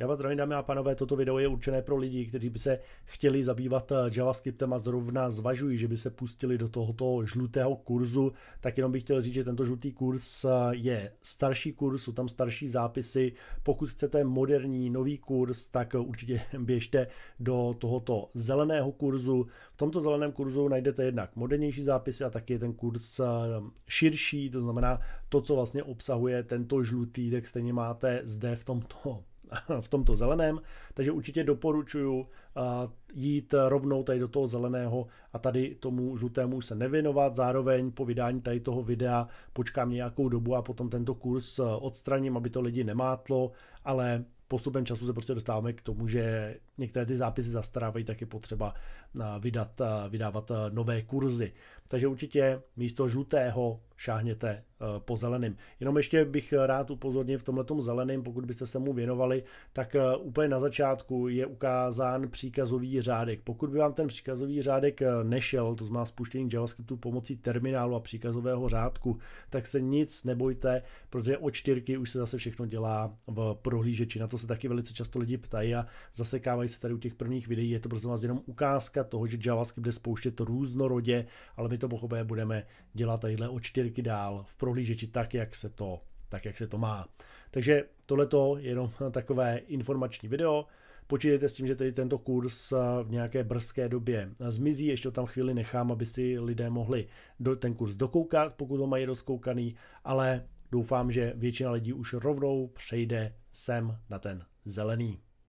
Já vás zdravím, dámy a pánové, toto video je určené pro lidi, kteří by se chtěli zabývat eh, JavaScriptem a zrovna zvažují, že by se pustili do tohoto žlutého kurzu, tak jenom bych chtěl říct, že tento žlutý kurz eh, je starší kurz, jsou tam starší zápisy. Pokud chcete moderní nový kurz, tak eh, určitě běžte do tohoto zeleného kurzu. V tomto zeleném kurzu najdete jednak modernější zápisy a taky je ten kurz širší, to znamená to, co vlastně obsahuje tento žlutý, tak stejně máte zde v tomto v tomto zeleném, takže určitě doporučuji uh, jít rovnou tady do toho zeleného a tady tomu žlutému se nevěnovat. Zároveň po vydání tady toho videa počkám nějakou dobu a potom tento kurz uh, odstraním, aby to lidi nemátlo, ale postupem času se prostě dostáváme k tomu, že některé ty zápisy zastarávají, tak je potřeba uh, vydat, vydávat nové kurzy. Takže určitě místo žlutého šáhněte Eh, po zeleném. Jenom ještě bych rád upozornil v tomhle zeleném, pokud byste se mu věnovali, tak eh, úplně na začátku je ukázán příkazový řádek. Pokud by vám ten příkazový řádek eh, nešel, to znamená spuštění JavaScriptu pomocí terminálu a příkazového řádku, tak se nic nebojte, protože o čtyřky už se zase všechno dělá v prohlížeči. Na to se taky velice často lidi ptají a zasekávají se tady u těch prvních videí. Je to pro vás jenom ukázka toho, že JavaScript bude spouštět různorodě, ale my to pochopé budeme dělat tadyhle o čtyřky dál v prohlížeči tak, jak se to, tak, jak se to má. Takže tohle je jenom takové informační video. Počítejte s tím, že tedy tento kurz eh, v nějaké brzké době eh, zmizí, ještě tam chvíli nechám, aby si lidé mohli ten kurz dokoukat, pokud ho mají rozkoukaný, ale doufám, že většina lidí už rovnou přejde sem na ten zelený.